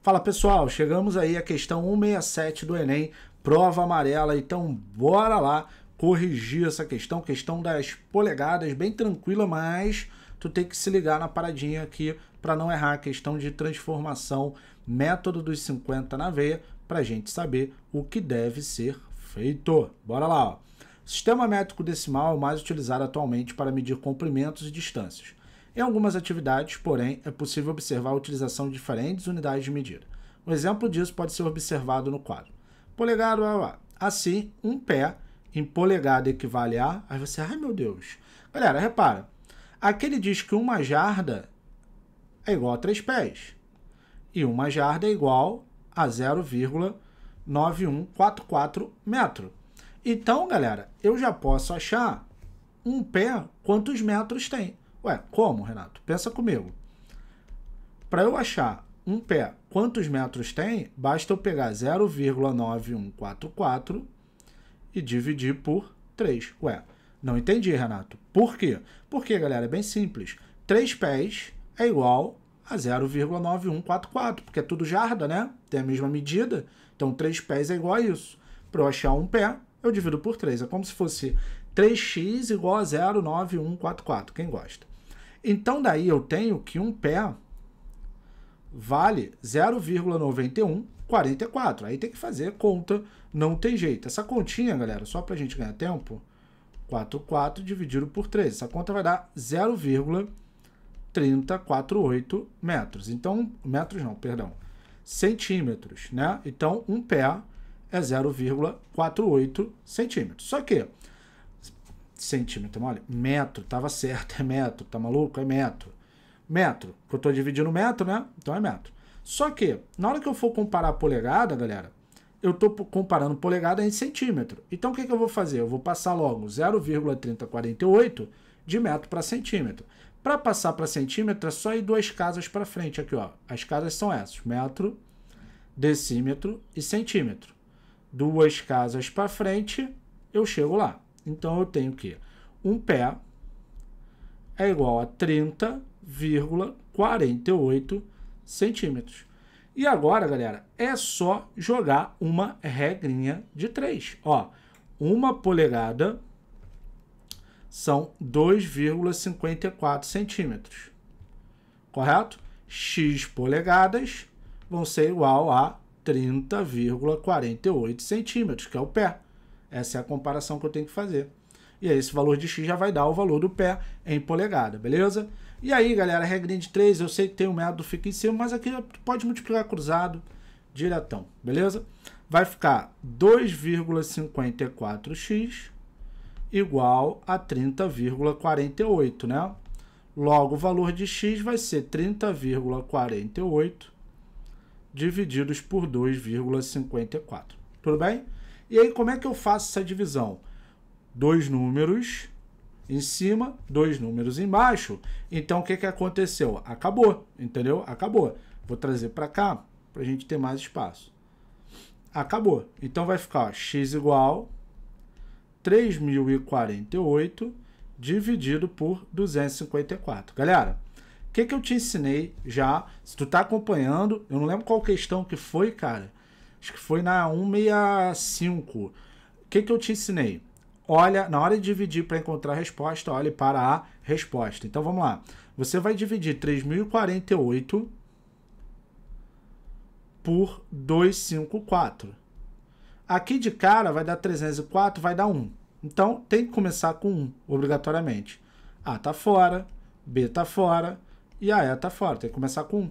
Fala pessoal, chegamos aí à questão 167 do Enem, prova amarela, então bora lá corrigir essa questão, questão das polegadas, bem tranquila, mas tu tem que se ligar na paradinha aqui para não errar a questão de transformação, método dos 50 na veia, para a gente saber o que deve ser feito. Bora lá! Ó. Sistema métrico decimal é o mais utilizado atualmente para medir comprimentos e distâncias. Em algumas atividades, porém, é possível observar a utilização de diferentes unidades de medida. Um exemplo disso pode ser observado no quadro. Polegar, blá, blá. assim, um pé em polegada equivale a. Aí você, ai meu Deus. Galera, repara. Aqui ele diz que uma jarda é igual a três pés. E uma jarda é igual a 0,9144 metro. Então, galera, eu já posso achar um pé quantos metros tem. Ué, como, Renato? Pensa comigo. Para eu achar um pé quantos metros tem, basta eu pegar 0,9144 e dividir por 3. Ué, não entendi, Renato. Por quê? Porque, galera, é bem simples. 3 pés é igual a 0,9144, porque é tudo jarda, né? Tem a mesma medida. Então, 3 pés é igual a isso. Para eu achar um pé, eu divido por 3. É como se fosse 3x igual a 0,9144. Quem gosta? Então daí eu tenho que um pé vale 0,9144. Aí tem que fazer conta, não tem jeito. Essa continha, galera, só para a gente ganhar tempo, 44 dividido por 13. Essa conta vai dar 0,348 metros. Então, metros não, perdão, centímetros, né? Então, um pé é 0,48 centímetros. Só que centímetro, olha, metro, tava certo, é metro, tá maluco? É metro. Metro, que eu tô dividindo metro, né? Então é metro. Só que, na hora que eu for comparar a polegada, galera, eu tô comparando polegada em centímetro. Então o que, que eu vou fazer? Eu vou passar logo 0,3048 de metro para centímetro. Para passar para centímetro, é só ir duas casas para frente aqui, ó. As casas são essas: metro, decímetro e centímetro. Duas casas para frente, eu chego lá. Então eu tenho que um pé é igual a 30,48 centímetros. E agora, galera, é só jogar uma regrinha de 3. Ó, uma polegada são 2,54 centímetros. Correto? X polegadas vão ser igual a 30,48 centímetros, que é o pé. Essa é a comparação que eu tenho que fazer. E aí esse valor de x já vai dar o valor do pé em polegada, beleza? E aí, galera, regrinha de 3, eu sei que tem um método fica em cima, mas aqui pode multiplicar cruzado diretão, beleza? Vai ficar 2,54x igual a 30,48, né? Logo, o valor de x vai ser 30,48 divididos por 2,54. Tudo bem? E aí, como é que eu faço essa divisão? Dois números em cima, dois números embaixo. Então, o que, que aconteceu? Acabou, entendeu? Acabou. Vou trazer para cá para a gente ter mais espaço. Acabou. Então, vai ficar ó, x igual 3.048 dividido por 254. Galera, o que, que eu te ensinei já? Se tu está acompanhando, eu não lembro qual questão que foi, cara. Acho que foi na 165. O que, que eu te ensinei? Olha, na hora de dividir para encontrar a resposta, olhe para a resposta. Então vamos lá. Você vai dividir 3048 por 254. Aqui de cara vai dar 304, vai dar 1. Então tem que começar com 1, obrigatoriamente. A tá fora, B tá fora e a E tá fora. Tem que começar com 1.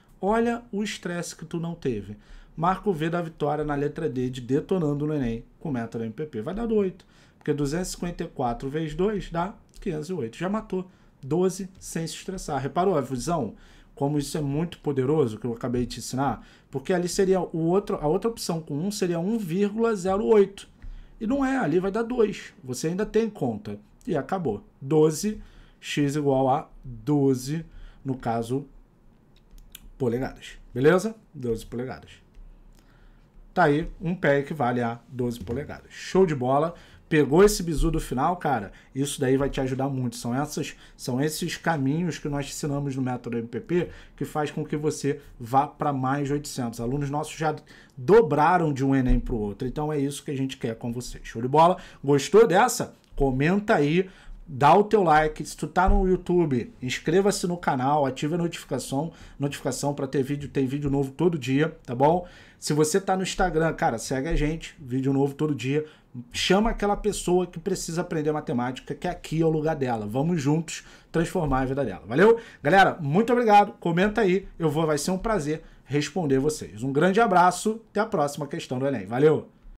Olha o estresse que tu não teve. Marca o V da vitória na letra D de detonando no Enem com método MPP. Vai dar do 8, porque 254 vezes 2 dá 508. Já matou 12 sem se estressar. Reparou a visão? Como isso é muito poderoso, que eu acabei de te ensinar? Porque ali seria o outro, a outra opção com 1 seria 1,08. E não é, ali vai dar 2. Você ainda tem conta. E acabou. 12, x igual a 12, no caso, polegadas. Beleza? 12 polegadas. Tá aí um pé equivale a 12 polegadas. Show de bola. Pegou esse bizu do final, cara? Isso daí vai te ajudar muito. São essas, são esses caminhos que nós ensinamos no método MPP que faz com que você vá para mais de 800. Alunos nossos já dobraram de um ENEM para o outro. Então é isso que a gente quer com vocês. Show de bola? Gostou dessa? Comenta aí dá o teu like. Se tu tá no YouTube, inscreva-se no canal, ative a notificação, notificação para ter vídeo, tem vídeo novo todo dia, tá bom? Se você tá no Instagram, cara, segue a gente, vídeo novo todo dia. Chama aquela pessoa que precisa aprender matemática, que aqui é o lugar dela. Vamos juntos transformar a vida dela. Valeu? Galera, muito obrigado. Comenta aí, eu vou, vai ser um prazer responder vocês. Um grande abraço, até a próxima questão do Enem. Valeu!